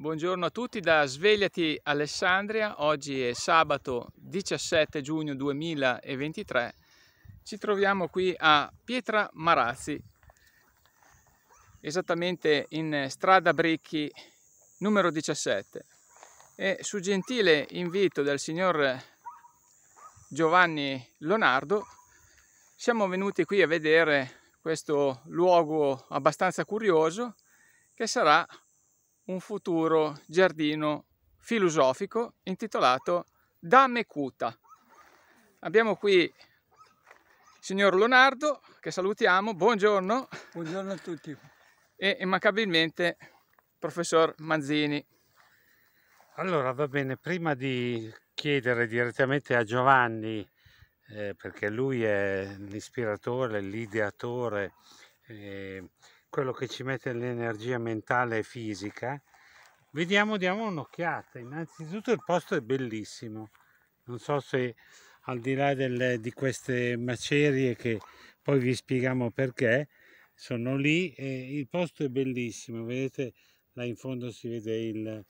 Buongiorno a tutti da Svegliati Alessandria, oggi è sabato 17 giugno 2023, ci troviamo qui a Pietra Marazzi, esattamente in strada Bricchi numero 17 e su gentile invito del signor Giovanni Leonardo siamo venuti qui a vedere questo luogo abbastanza curioso che sarà un futuro giardino filosofico intitolato Dame Cuta. Abbiamo qui il signor Leonardo che salutiamo, buongiorno. Buongiorno a tutti. E immancabilmente professor Manzini. Allora va bene, prima di chiedere direttamente a Giovanni, eh, perché lui è l'ispiratore, l'ideatore, eh, quello che ci mette l'energia mentale e fisica, vediamo, diamo un'occhiata. Innanzitutto il posto è bellissimo, non so se al di là del, di queste macerie che poi vi spieghiamo perché, sono lì e il posto è bellissimo, vedete là in fondo si vede il,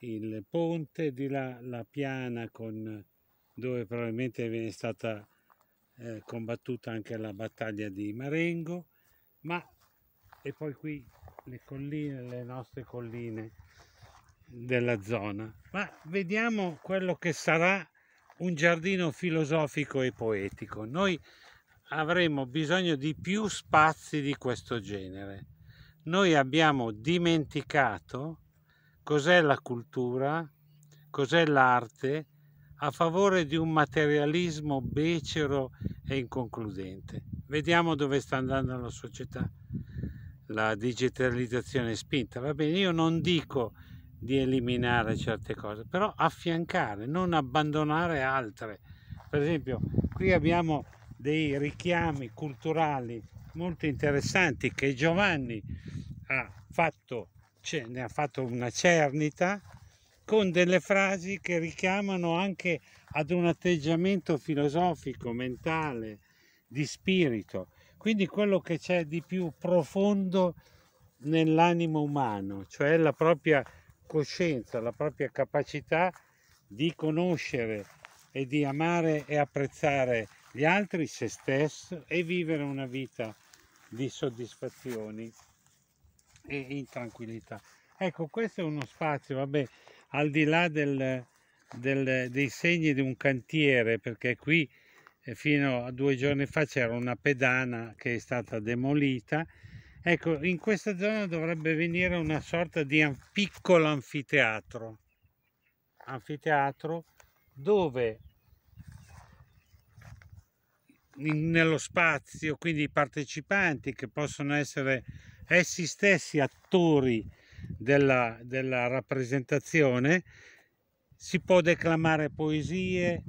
il ponte, di là la piana con, dove probabilmente viene stata eh, combattuta anche la battaglia di Marengo, ma e poi qui le colline, le nostre colline della zona. Ma vediamo quello che sarà un giardino filosofico e poetico. Noi avremo bisogno di più spazi di questo genere. Noi abbiamo dimenticato cos'è la cultura, cos'è l'arte, a favore di un materialismo becero e inconcludente. Vediamo dove sta andando la società la digitalizzazione spinta. Va bene, io non mm. dico di eliminare certe cose, però affiancare, non abbandonare altre. Per esempio, qui abbiamo dei richiami culturali molto interessanti che Giovanni ha fatto, cioè, ne ha fatto una cernita con delle frasi che richiamano anche ad un atteggiamento filosofico, mentale, di spirito quindi quello che c'è di più profondo nell'animo umano, cioè la propria coscienza, la propria capacità di conoscere e di amare e apprezzare gli altri, se stesso e vivere una vita di soddisfazioni e in tranquillità. Ecco, questo è uno spazio, vabbè, al di là del, del, dei segni di un cantiere, perché qui e fino a due giorni fa c'era una pedana che è stata demolita. Ecco, in questa zona dovrebbe venire una sorta di piccolo anfiteatro, anfiteatro dove in, nello spazio, quindi i partecipanti che possono essere essi stessi attori della, della rappresentazione, si può declamare poesie,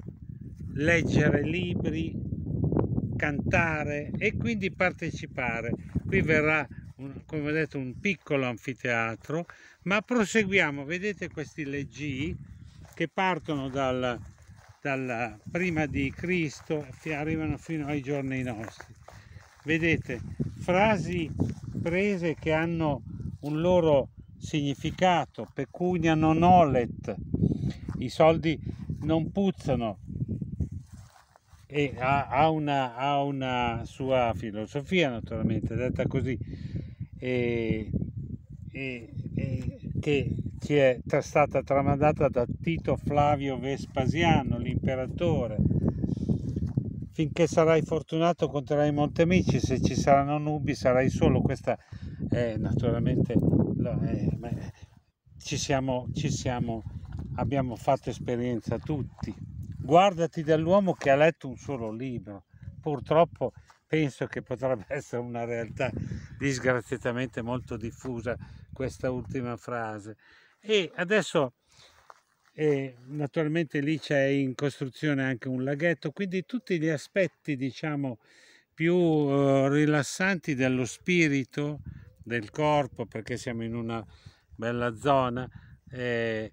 leggere libri, cantare e quindi partecipare. Qui verrà, un, come ho detto, un piccolo anfiteatro, ma proseguiamo. Vedete questi leggi che partono dal, dalla prima di Cristo e arrivano fino ai giorni nostri. Vedete, frasi prese che hanno un loro significato, pecunia non olet, i soldi non puzzano, e ha, ha, una, ha, una, sua filosofia naturalmente detta così e, e, e, che ci è stata tramandata da Tito Flavio Vespasiano l'imperatore finché sarai fortunato conterai molti amici se ci saranno nubi sarai solo questa è naturalmente eh, ci siamo, ci siamo abbiamo fatto esperienza tutti guardati dall'uomo che ha letto un solo libro. Purtroppo penso che potrebbe essere una realtà disgraziatamente molto diffusa questa ultima frase. E adesso e naturalmente lì c'è in costruzione anche un laghetto, quindi tutti gli aspetti diciamo più eh, rilassanti dello spirito, del corpo, perché siamo in una bella zona, eh,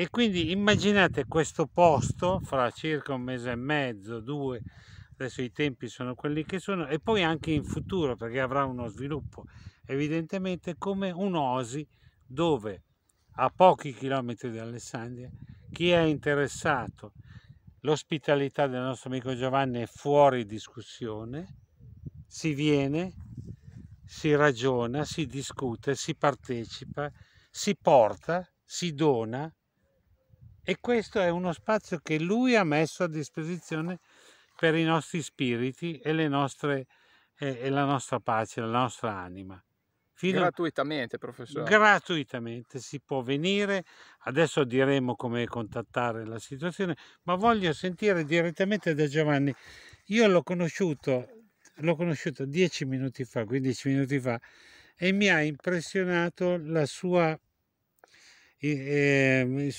e quindi immaginate questo posto fra circa un mese e mezzo, due, adesso i tempi sono quelli che sono, e poi anche in futuro perché avrà uno sviluppo evidentemente come un'osi dove a pochi chilometri da Alessandria chi è interessato l'ospitalità del nostro amico Giovanni è fuori discussione, si viene, si ragiona, si discute, si partecipa, si porta, si dona e questo è uno spazio che lui ha messo a disposizione per i nostri spiriti e, nostre, e, e la nostra pace, la nostra anima. Fino gratuitamente, professore. Gratuitamente si può venire, adesso diremo come contattare la situazione, ma voglio sentire direttamente da Giovanni. Io l'ho conosciuto, l'ho conosciuto dieci minuti fa, quindici minuti fa, e mi ha impressionato la sua... Eh,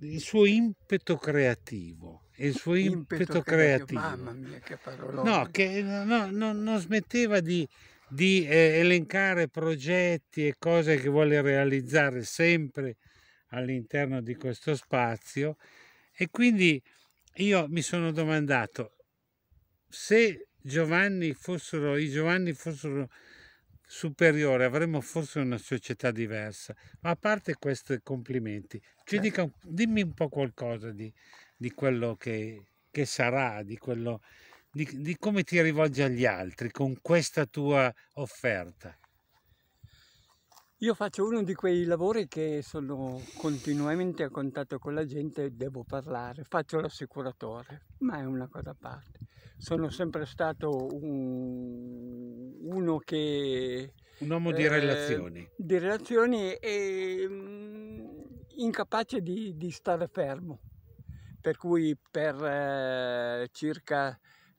il suo impeto creativo il suo impeto, impeto creativo, creativo. Mamma mia, che parola! No, che no, no, non smetteva di, di eh, elencare progetti e cose che vuole realizzare sempre all'interno di questo spazio e quindi io mi sono domandato se Giovanni fossero, i Giovanni fossero superiore, avremmo forse una società diversa. Ma a parte questi complimenti, ci certo. dica, dimmi un po' qualcosa di, di quello che, che, sarà, di, quello, di, di come ti rivolgi agli altri con questa tua offerta. Io faccio uno di quei lavori che sono continuamente a contatto con la gente e devo parlare, faccio l'assicuratore, ma è una cosa a parte sono sempre stato un, uno che... Un uomo di eh, relazioni. Di relazioni e mh, mm, incapace di, di, stare fermo. Per cui per eh, circa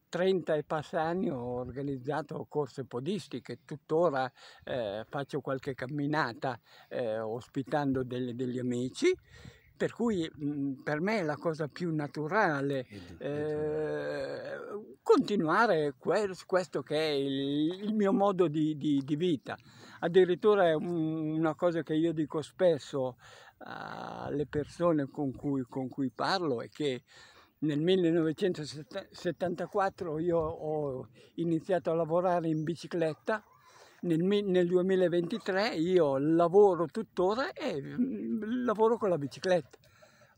30 e passa anni ho organizzato corse podistiche, tuttora eh, faccio qualche camminata eh, ospitando delle, degli amici per cui mh, mhmm, per me è la cosa più naturale eh, continuare que questo che è il, il mio modo di, di, di vita. Addirittura è un, una cosa che io dico spesso alle persone con cui, con cui parlo è che nel 1974 io ho iniziato a lavorare in bicicletta nel, nel 2023 io lavoro tuttora e mm, lavoro con la bicicletta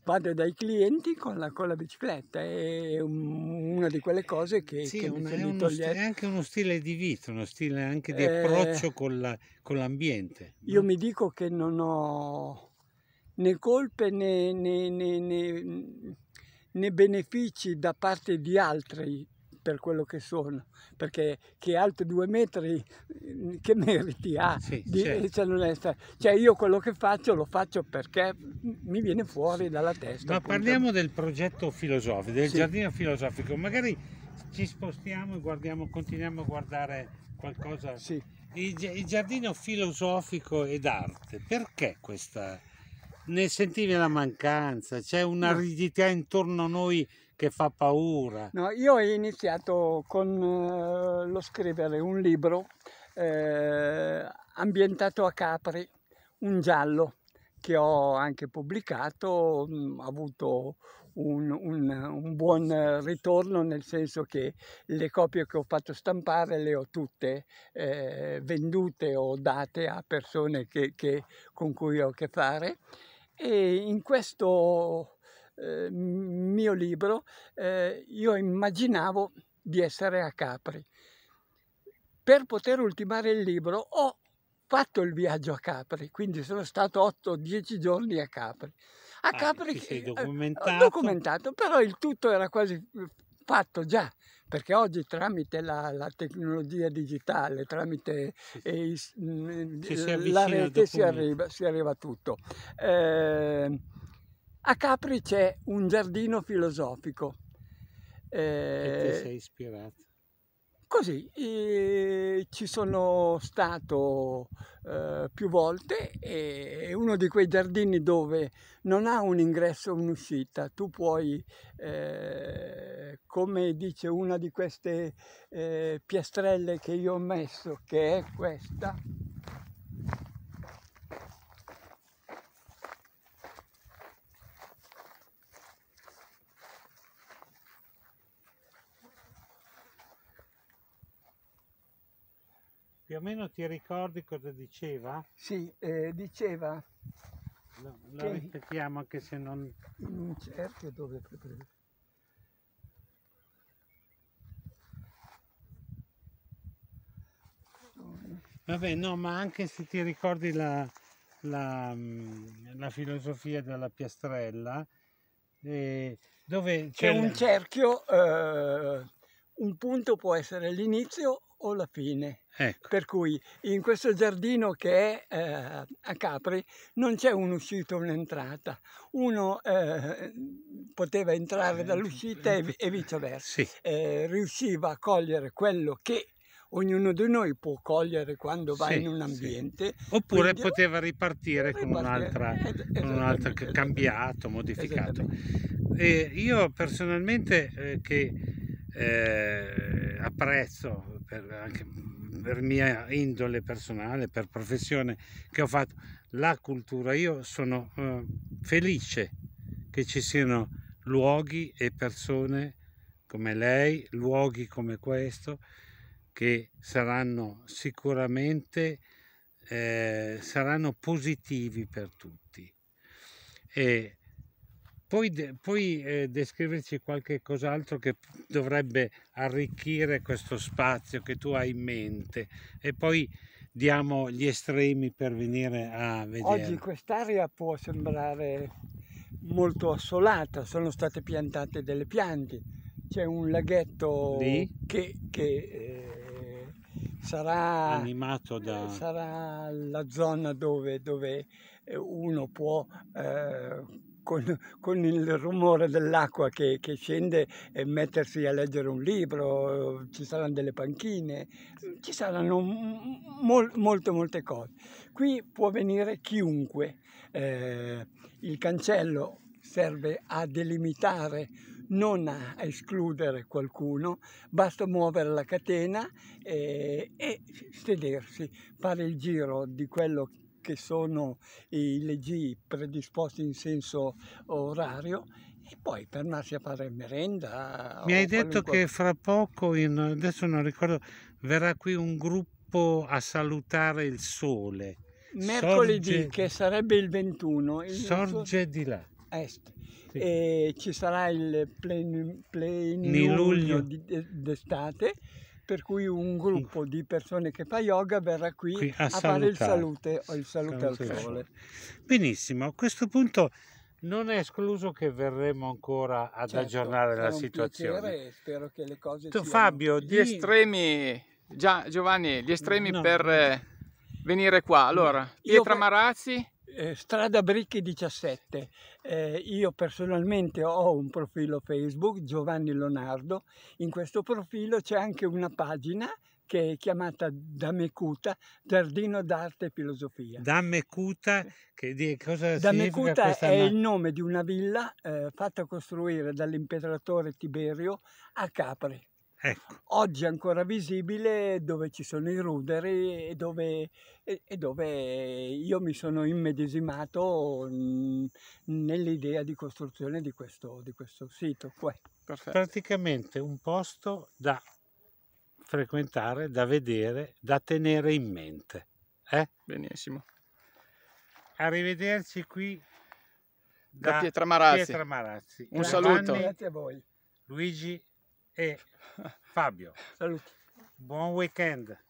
vado dai clienti con la, con la bicicletta, è una di quelle cose che, sì, che una, è, uno stile, anche uno stile di vita, uno stile anche di eh, approccio eh, con, la, con, l'ambiente. Io no? mi dico che non ho né colpe né, né, né, né benefici da parte di altri per quello che sono, perché chi è alto due metri mm, che meriti ha? sì, di, eh, certo. Cioè, cioè io quello che faccio lo faccio perché mi viene fuori dalla testa. Ma appunto. parliamo del progetto filosofico, del sì. giardino filosofico, magari ci spostiamo e guardiamo, continuiamo a guardare qualcosa. Sì. Il, il giardino filosofico ed arte, perché questa... Ne sentivi la mancanza, c'è una rigidità intorno a noi che fa paura. No, io ho iniziato con eh, lo scrivere un libro eh, ambientato a Capri, un giallo, che ho anche pubblicato, mm, ha avuto un, un, un, buon ritorno nel senso che le copie che ho fatto stampare le ho tutte eh, vendute o date a persone che, che, con cui ho a che fare e in questo eh, mio libro, eh, io immaginavo di essere a Capri. Per poter ultimare il libro ho fatto il viaggio a Capri, quindi sono stato 8-10 giorni a Capri. A ah, Capri sei eh, documentato. Eh, documentato, però il tutto era quasi eh, fatto già, perché oggi tramite la, la tecnologia digitale, tramite eh, la rete si arriva, si arriva a tutto. Eh, a Capri c'è un giardino filosofico. Eh, e ti eh, sei ispirato? Così, eh, ci sono stato eh, più volte e è uno di quei giardini dove non ha un ingresso e un'uscita, tu puoi, eh, come dice una di queste eh, piastrelle che io ho messo, che è questa, Più o meno ti ricordi cosa diceva? Sì, eh, diceva... Lo, lo ripetiamo anche se non... In un cerchio dove... Vabbè, no, ma anche se ti ricordi la, la, mm, la filosofia della piastrella, eh, dove c'è un cerchio, eh, un punto può essere l'inizio o la fine. Ecco. Per cui in questo giardino che è eh, a Capri non c'è un'uscita o un'entrata. Uno eh, poteva entrare eh, dall'uscita e, e, viceversa. Sì. Eh, riusciva a cogliere quello che ognuno di noi può cogliere quando va sì, in un ambiente. Sì. Oppure Quindi, poteva ripartire, con un'altra, es eh, un altro cambiato, modificato. Eh, io personalmente che eh, apprezzo per, anche mhmm, per mia indole personale, per professione che ho fatto, la cultura. Io sono eh, felice che ci siano luoghi e persone come lei, luoghi come questo, che saranno sicuramente eh, saranno positivi per tutti. E Puoi, puoi eh, descriverci qualche cos'altro che dovrebbe arricchire questo spazio che tu hai in mente e poi diamo gli estremi per venire a vedere. Oggi quest'area può sembrare molto assolata, sono state piantate delle piante, c'è un laghetto Lì? che, che eh, sarà, animato da... Eh, sarà la zona dove, dove eh, uno può... Eh, con, con il rumore dell'acqua che, che, scende e mettersi a leggere un libro, ci saranno delle panchine, ci saranno mol, molte molte cose. Qui può venire chiunque, eh, il cancello serve a delimitare non a escludere qualcuno, basta muovere la catena e, eh, e sedersi, fare il giro di quello che sono i leggi predisposti in senso orario e poi per andarsi a fare merenda. Mi hai detto qualunque... che fra poco, in, adesso non ricordo, verrà qui un gruppo a salutare il sole. Mercoledì, sorge... che sarebbe il 21. Il sorge di là. Est. Sì. E ci sarà il plenilunio plen- d'estate per cui un gruppo di persone che fa yoga verrà qui, qui a, a fare il salute, il salute al sole. Benissimo, a questo punto non è escluso che verremo ancora ad certo, aggiornare la situazione. Piacere, tu, Fabio, gli di... estremi, Già, Giovanni, gli estremi no. per eh, venire qua. Allora, Pietra Marazzi eh, Strada Bricchi 17, eh, io personalmente ho un profilo Facebook, Giovanni Lonardo, in questo profilo c'è anche una pagina che è chiamata Dame Cuta, Giardino d'Arte e Filosofia. Dame Cuta, che di, cosa Dame Cuta questa... è il nome di una villa eh, fatta costruire dall'imperatore Tiberio a Capri. Ecco. Oggi è ancora visibile dove ci sono i ruderi e dove, e, dove io mi sono immedesimato mhmm, nell'idea di costruzione di questo, di questo sito. Qua. Praticamente un posto da frequentare, da vedere, da tenere in mente. Eh? Benissimo. Arrivederci qui da, da Pietra Marazzi. Pietra Marazzi. Un Giovanni, saluto. Grazie a voi. Luigi e eh, Fabio. Saluti. Buon weekend.